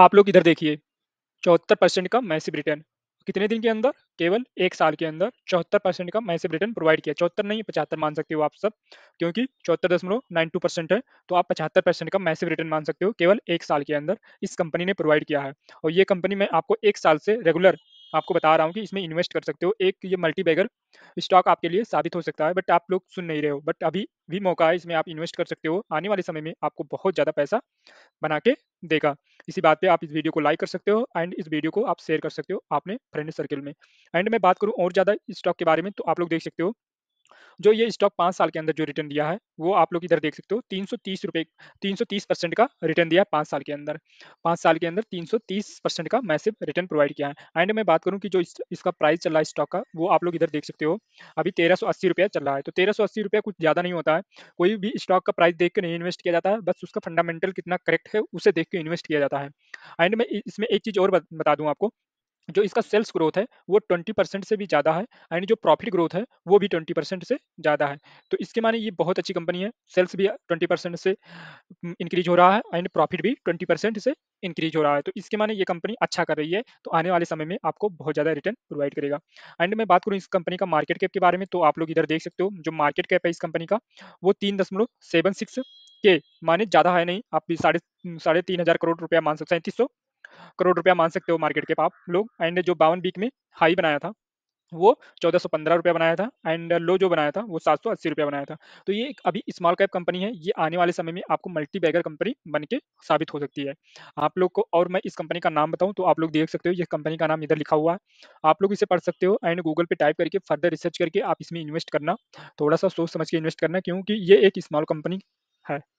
आप लोग इधर देखिए चौहत्तर परसेंट का मैसिव रिटर्न कितने दिन के अंदर केवल एक साल के अंदर चौहत्तर परसेंट का मैसिव रिटर्न प्रोवाइड किया चौहत्तर नहीं पचहत्तर मान सकते हो आप सब क्योंकि चौहत्तर दशमलव नाइन टू परसेंट है तो आप पचहत्तर परसेंट का मैसिव रिटर्न मान सकते हो केवल एक साल के अंदर इस कंपनी ने प्रोवाइड किया है और ये कंपनी मैं आपको एक साल से रेगुलर आपको बता रहा हूँ कि इसमें इन्वेस्ट कर सकते हो एक ये मल्टी बैगर स्टॉक आपके लिए साबित हो सकता है बट आप लोग सुन नहीं रहे हो बट अभी भी मौका है इसमें आप इन्वेस्ट कर सकते हो आने वाले समय में आपको बहुत ज़्यादा पैसा बना के देगा इसी बात पे आप इस वीडियो को लाइक कर सकते हो एंड इस वीडियो को आप शेयर कर सकते हो आपने फ्रेंड सर्कल में एंड मैं बात करूँ और ज़्यादा स्टॉक के बारे में तो आप लोग देख सकते हो जो ये स्टॉक पाँच साल के अंदर जो रिटर्न दिया है वो आप लोग इधर देख सकते हो तीन सौ तीस रुपये तीन सौ तीस परसेंट का रिटर्न दिया है पाँच साल के अंदर पाँच साल के अंदर तीन सौ तीस परसेंट का मैसिव रिटर्न प्रोवाइड किया है एंड मैं बात करूँ कि जो इस, इसका प्राइस चल रहा है स्टॉक का वो आप लोग इधर देख सकते हो अभी तेरह सौ अस्सी रुपया चल रहा है तो तेरह सौ अस्सी रुपया कुछ ज़्यादा नहीं होता है कोई भी स्टॉक का प्राइस देख के नहीं इन्वेस्ट किया जाता है बस उसका फंडामेंटल कितना करेक्ट है उसे देख के इन्वेस्ट किया जाता है एंड मैं इसमें एक चीज़ और बता दूँ आपको जो इसका सेल्स ग्रोथ है वो 20 परसेंट से भी ज़्यादा है एंड जो प्रॉफिट ग्रोथ है वो भी 20 परसेंट से ज़्यादा है तो इसके माने ये बहुत अच्छी कंपनी है सेल्स भी 20 परसेंट से इंक्रीज हम्म, हो रहा है एंड प्रॉफिट भी 20 परसेंट से इंक्रीज हो रहा है तो इसके माने ये कंपनी अच्छा कर रही है तो आने वाले समय में आपको बहुत ज़्यादा रिटर्न प्रोवाइड करेगा एंड मैं बात करूँ इस कंपनी का मार्केट कैप के बारे में तो आप लोग इधर देख सकते हो जो मार्केट कैप है इस कंपनी का वो तीन के माने ज़्यादा है नहीं आप भी साढ़े साढ़े तीन हज़ार करोड़ रुपया मान सकते हैं सैंतीस सौ करोड़ रुपया मान सकते हो मार्केट के आप लोग एंड जो बावन बीक में हाई बनाया था वो चौदह सौ पंद्रह रुपया बनाया था एंड लो जो बनाया था वो सात सौ अस्सी रुपया बनाया था तो ये एक अभी स्मॉल कैप कंपनी है ये आने वाले समय में आपको मल्टी बैगर कंपनी बन के साबित हो सकती है आप लोग को और मैं इस कंपनी का नाम बताऊं तो आप लोग देख सकते हो ये कंपनी का नाम इधर लिखा हुआ है आप लोग इसे पढ़ सकते हो एंड गूगल पे टाइप करके फर्दर रिसर्च करके आप इसमें इन्वेस्ट करना थोड़ा सा सोच समझ के इन्वेस्ट करना क्योंकि ये एक स्मॉल कंपनी है